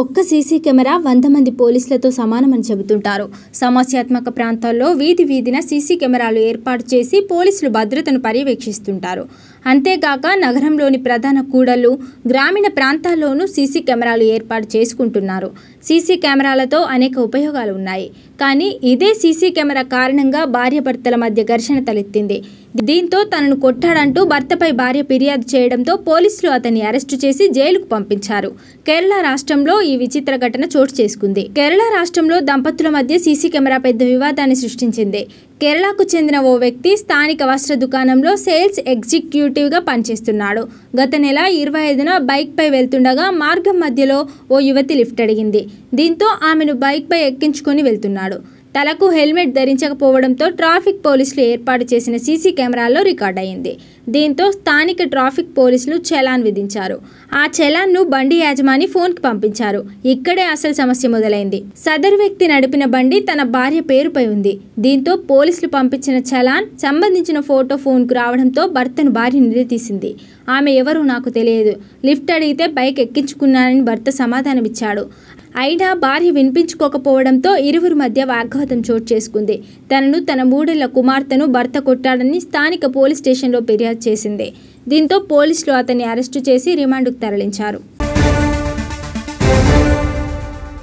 ఒక్క CC camera వంద మంది పోలీసులతో సమానమని చెబుతుంటారు సమస్యాత్మక ప్రాంతాల్లో వీధి వీధిన సీసీ కెమెరాలు ఏర్పాటు చేసి పోలీసులు భద్రతను పర్యవేక్షిస్తుంటారు అంతేగాక నగరంలోని ప్రధాన కూడళ్ళు గ్రామీణ ప్రాంతాల్లోనూ సీసీ కెమెరాలు ఏర్పాటు చేసుకుంటున్నారు సీసీ కెమెరాలతో అనేక ఉపయోగాలు ఉన్నాయి కానీ ఇదే సీసీ కెమెరా కారణంగా భార్యాభర్తల మధ్య ఘర్షణ తలెత్తింది దీంతో తనను కొట్టాడంటూ భర్తపై భార్య ఫిర్యాదు చేయడంతో పోలీసులు అతన్ని అరెస్టు చేసి జైలుకు పంపించారు కేరళ రాష్ట్రంలో ఈ విచిత్ర ఘటన చోటు చేసుకుంది కేరళ రాష్ట్రంలో దంపతుల మధ్య సీసీ కెమెరా పెద్ద వివాదాన్ని సృష్టించింది కేరళకు చెందిన ఓ వ్యక్తి స్థానిక వస్త్ర దుకాణంలో సేల్స్ ఎగ్జిక్యూటివ్గా పనిచేస్తున్నాడు గత నెల ఇరవై ఐదున బైక్పై వెళ్తుండగా మార్గం మధ్యలో ఓ యువతి లిఫ్ట్ అడిగింది దీంతో ఆమెను బైక్పై ఎక్కించుకొని వెళ్తున్నాడు తలకు హెల్మెట్ ధరించకపోవడంతో ట్రాఫిక్ పోలీసులు ఏర్పాటు చేసిన సీసీ కెమెరాల్లో రికార్డ్ అయింది దీంతో స్థానిక ట్రాఫిక్ పోలీసులు చలాన్ విధించారు ఆ చలాన్ను బండి యాజమాని ఫోన్కి పంపించారు ఇక్కడే అసలు సమస్య మొదలైంది సదరు వ్యక్తి నడిపిన బండి తన భార్య పేరుపై ఉంది దీంతో పోలీసులు పంపించిన చలాన్ సంబంధించిన ఫోటో ఫోన్కు రావడంతో భర్తను భార్య నిలదీసింది ఆమె ఎవరు నాకు తెలియదు లిఫ్ట్ అడిగితే బైక్ ఎక్కించుకున్నానని భర్త సమాధానమిచ్చాడు అయినా భార్య వినిపించుకోకపోవడంతో ఇరువురి మధ్య వాగ్ ఆఘాతం చోటు చేసుకుంది తనను తన మూడేళ్ల కుమార్తెను భర్త కొట్టాడని స్థానిక పోలీస్ స్టేషన్లో ఫిర్యాదు చేసింది దీంతో పోలీసులు అతన్ని అరెస్టు చేసి రిమాండ్కు తరలించారు